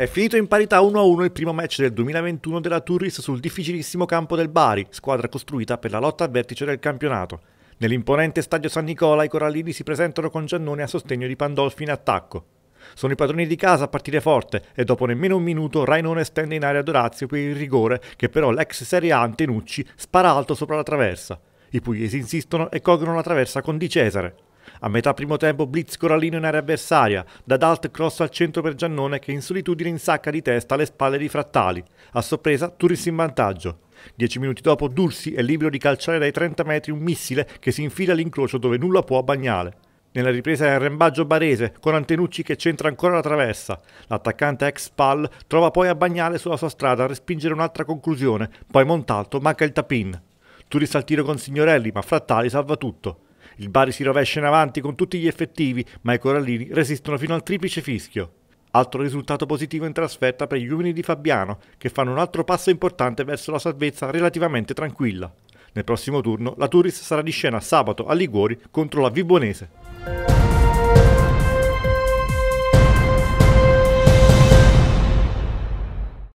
È finito in parità 1-1 il primo match del 2021 della Turris sul difficilissimo campo del Bari, squadra costruita per la lotta al vertice del campionato. Nell'imponente stadio San Nicola i Corallini si presentano con Giannone a sostegno di Pandolfi in attacco. Sono i padroni di casa a partire forte e dopo nemmeno un minuto Rainone stende in aria Dorazio per il rigore che però l'ex Serie A Antenucci spara alto sopra la traversa. I pugliesi insistono e colgono la traversa con Di Cesare. A metà primo tempo blitz Corallino in area avversaria, da Dalt cross al centro per Giannone che in solitudine insacca di testa alle spalle di Frattali. A sorpresa Turis in vantaggio. Dieci minuti dopo Dursi è libero di calciare dai 30 metri un missile che si infila all'incrocio dove nulla può bagnare. Nella ripresa è arrembaggio barese, con Antenucci che centra ancora la traversa. L'attaccante ex Pal trova poi a bagnare sulla sua strada a respingere un'altra conclusione, poi Montalto manca il tapin. Turis al tiro con Signorelli, ma Frattali salva tutto. Il Bari si rovescia in avanti con tutti gli effettivi, ma i Corallini resistono fino al triplice fischio. Altro risultato positivo in trasferta per gli uomini di Fabiano, che fanno un altro passo importante verso la salvezza relativamente tranquilla. Nel prossimo turno la Turis sarà di scena sabato a Liguori contro la Vibonese.